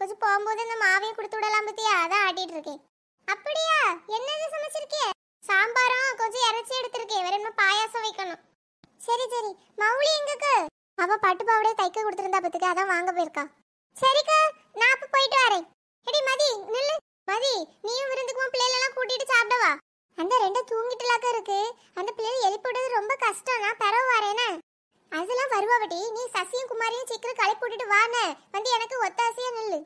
கொஞ்சம் போகும்போது இந்த மாவையும் கொடுத்து விடலாம் பத்தியா அதான் ஆட்டிட்டு இருக்கேன் அப்படியா என்னது சமைச்சிருக்கே சாம்பாரும் கொஞ்சம் இறைச்சி எடுத்திருக்கேன் வேற என்ன பாயாசம் வைக்கணும் சரி சரி மௌலி எங்கக்கு அவ பட்டு பாவடை தைக்க கொடுத்துருந்தா பத்துக்க அதான் வாங்க போயிருக்கா சரிக்கா நான் அப்ப போயிட்டு வரேன் எடி மதி நில்லு மதி நீயும் விருந்துக்கும் பிள்ளைகளெல்லாம் கூட்டிட்டு சாப்பிடவா அந்த ரெண்டும் தூங்கிட்டுலாக்க இருக்கு அந்த பிள்ளைகள் எழுப்பிடுறது ரொம்ப கஷ்டம் நான் பரவ வரேனே அதெல்லாம் வருவாவட்டி நீ சசியும் குமாரியும் சீக்கிரம் களை போட்டுட்டு வானே வந்து எனக்கு ஒத்தாசையா நில்லு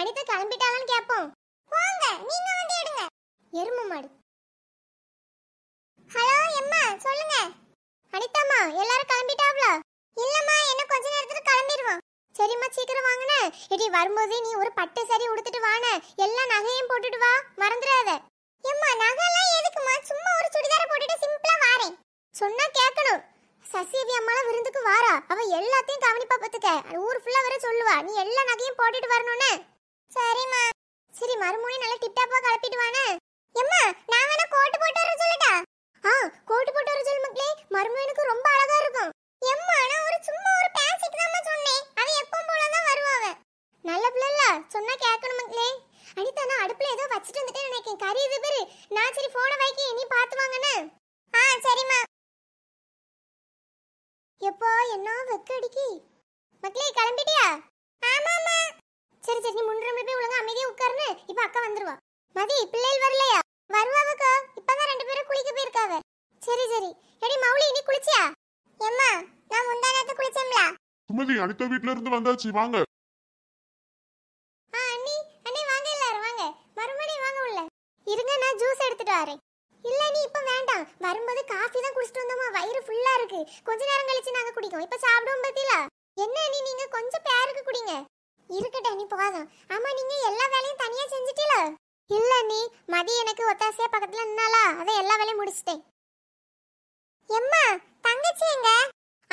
அனிதா கிளம்பிட்டாளான்னு கேட்போம் போங்க நீங்க வந்து எடுங்க எரும மாடு ஹலோ எம்மா சொல்லுங்க அனிதாமா எல்லாரும் கிளம்பிட்டாப்ல இல்லம்மா என்ன கொஞ்ச நேரத்துல கிளம்பிடுவோம் சரிம்மா சீக்கிரம் வாங்கின இடி வரும்போதே நீ ஒரு பட்டு சரி உடுத்துட்டு வான எல்லா நகையும் போட்டுட்டு வா மறந்துடாத எம்மா நகைலாம் எதுக்குமா சும்மா ஒரு சுடிதார போட்டுட்டு சிம்பிளா வாரேன் சொன்னா கேட்கணும் சசிவி அம்மால விருந்துக்கு வாரா அவ எல்லாத்தையும் கவனிப்பா பத்துக்க ஊர் ஃபுல்லா வர சொல்லுவா நீ எல்லா நகையும் போட்டுட்டு வரணும்னு சரிம்மா சரி மறுமூணே நல்லா டிப்டாப்பா கலப்பிட்டு வானே எம்மா நான் வேணா கோட்டு போட்டு வர சொல்லட்டா ஆ கோட்டு போட்டு வர சொல்லு மக்களே மறுமூணனுக்கு ரொம்ப அழகா இருக்கும் எம்மா நான் ஒரு சும்மா ஒரு பேசிக்கு தான் சொன்னேன் அது எப்போ போல தான் வருவாவ நல்ல பிள்ளைல சொன்னா கேட்கணும் மக்களே அனிதா நான் அடுப்புல ஏதோ வச்சுட்டு வந்துட்டேன் நினைக்கிறேன் கறி இது பேரு நான் சரி போனை வைக்கி நீ பார்த்து வாங்கன்னு ஆ சரிம்மா எப்போ என்ன வெக்க அடிக்கி மக்களே கிளம்பிட்டியா ஆமாம்மா சரி சரி நீ முன் ரூம்ல போய் ஒழுங்கா அமைதியா இப்ப அக்கா வந்துருவா மதி பிள்ளைகள் வரலையா வருவாவக்கா இப்பதான் ரெண்டு பேரும் குளிக்க போயிருக்காவ சரி சரி எடி மௌலி நீ குளிச்சியா எம்மா நான் முந்தா நேரத்து குளிச்சேம்ல சுமதி அடுத்த வீட்ல இருந்து வந்தாச்சு வாங்க அண்ணி அண்ணி வாங்க எல்லாரும் வாங்க மறுபடியும் வாங்க உள்ள இருங்க நான் ஜூஸ் எடுத்துட்டு வரேன் இல்ல நீ இப்ப வேண்டாம் வரும்போது காஃபி தான் குடிச்சிட்டு வந்தோமா வயிறு ஃபுல்லா இருக்கு கொஞ்ச நேரம் கழிச்சு நாங்க குடிக்கும் இப்ப சாப்பிடுவோம் பாத்தீங்களா என்ன நீ நீங்க கொஞ்சம் பேருக்கு குடிங்க இருக்கட்டும் நீ போதும் ஆமா நீங்க எல்லா வேலையும் தனியா செஞ்சுட்டீல இல்ல நீ மதியம் எனக்கு ஒத்தாசையா பக்கத்துல நின்னாலா அதை எல்லா வேலையும் முடிச்சிட்டேன் எம்மா தங்கச்சி எங்க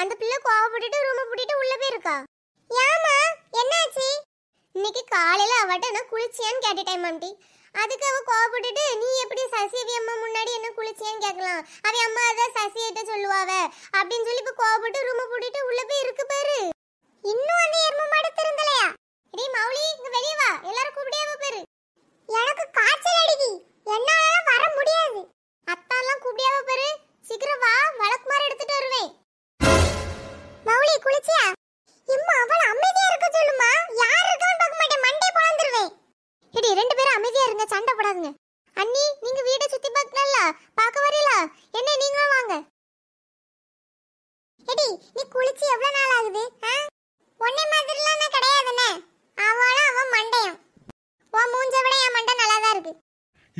அந்த பிள்ளை கோவப்பட்டுட்டு ரூம பூட்டிட்டு உள்ள போயிருக்கா ஏமா என்னாச்சு இன்னைக்கு காலையில அவட்ட நான் குளிச்சியான்னு கேட்டுட்டேன் மாம்டி அதுக்கு அவ கோவப்பட்டுட்டு நீ எப்படி சசிவி அம்மா முன்னாடி என்ன குளிச்சியான்னு கேட்கலாம் அவ அம்மா அதான் சசியிட்ட சொல்லுவாவ அப்படின்னு சொல்லி இப்ப கோவப்பட்டு ரூம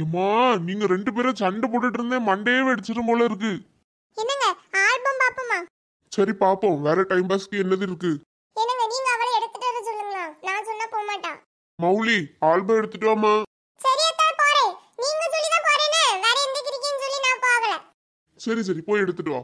ஏம்மா நீங்க ரெண்டு பேரும் சண்டை போட்டுட்டு இருந்தே மண்டையே வெடிச்சிடும் போல இருக்கு என்னங்க ஆல்பம் பாப்போமா சரி பாப்போம் வேற டைம் பாஸ்க்கு என்னது இருக்கு என்னங்க நீங்க அவள எடுத்துட்டு வர சொல்லுங்க நான் சொன்னா போக மாட்டான் மௌலி ஆல்பம் எடுத்துட்டு வாமா சரி அத்தா போறேன் நீங்க சொல்லி தான் போறேனே வேற எங்க கிரிக்கேன்னு சொல்லி நான் போகல சரி சரி போய் எடுத்துட்டு வா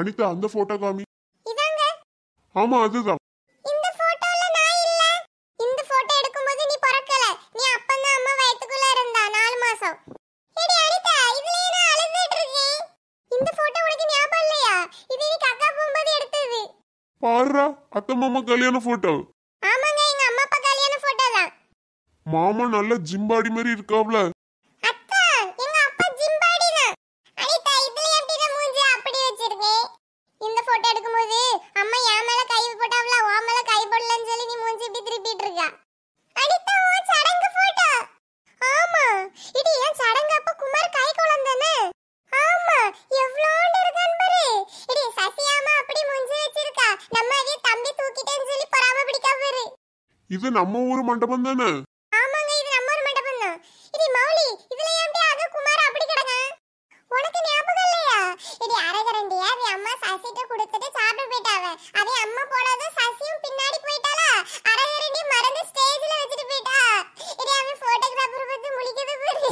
அனிதா அந்த போட்டோ காமி ஆமா அதுதான் இந்த போட்டோல நான் இல்ல இந்த போட்டோ எடுக்கும்போது நீ பிறக்கல நீ அப்பதான் அம்மா வயித்துக்குள்ள இருந்தா நாலு மாசம் ஏடி அனிதா இதுல நான் அழுதுட்டு இருக்கேன் இந்த போட்டோ உனக்கு ஞாபகம் இல்லையா இது நீ கக்கா போகும்போது எடுத்தது பாருடா அத்தை மாமா கல்யாண போட்டோ ஆமாங்க எங்க அம்மா அப்பா கல்யாண போட்டோ தான் மாமா நல்ல ஜிம்பாடி மாதிரி இருக்காப்ல போட்டோ அவள ஓமல கை போடலன்னு சொல்லி நீ மூஞ்சி இப்படி திருப்பிட்டு இருக்க அடித்த ஓ சடங்கு போட்டோ ஆமா இது ஏன் சடங்கு அப்ப குமார் கை குழந்தானே ஆமா எவ்வளோண்டு இருக்கான் பாரு இது சசியாமா அப்படி மூஞ்சி வச்சிருக்கா நம்ம அடி தம்பி தூக்கிட்டேன்னு சொல்லி பராம பிடிக்க இரு இது நம்ம ஊர் மண்டபம் தானே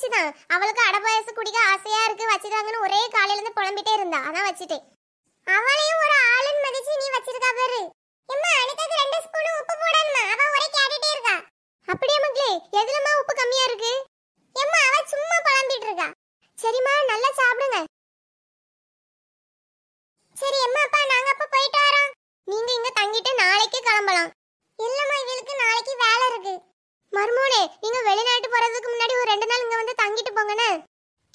பேச்சு தான் அவளுக்கு அடபாயசு குடிக்க ஆசையா இருக்கு வச்சிருக்காங்கன்னு ஒரே காலையில இருந்து புலம்பிட்டே இருந்தா அதான் வச்சுட்டேன் அவளையும் ஒரு ஆளுன்னு மதிச்சு நீ வச்சிருக்கா பாரு எம்மா அனிதாக்கு ரெண்டு ஸ்பூன் உப்பு போடணுமா அவ ஒரே கேட்டுட்டே இருக்கா அப்படியே மக்களே எதுலமா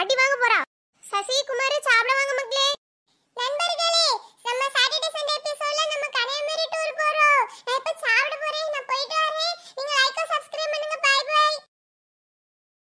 அடி வாங்க போறா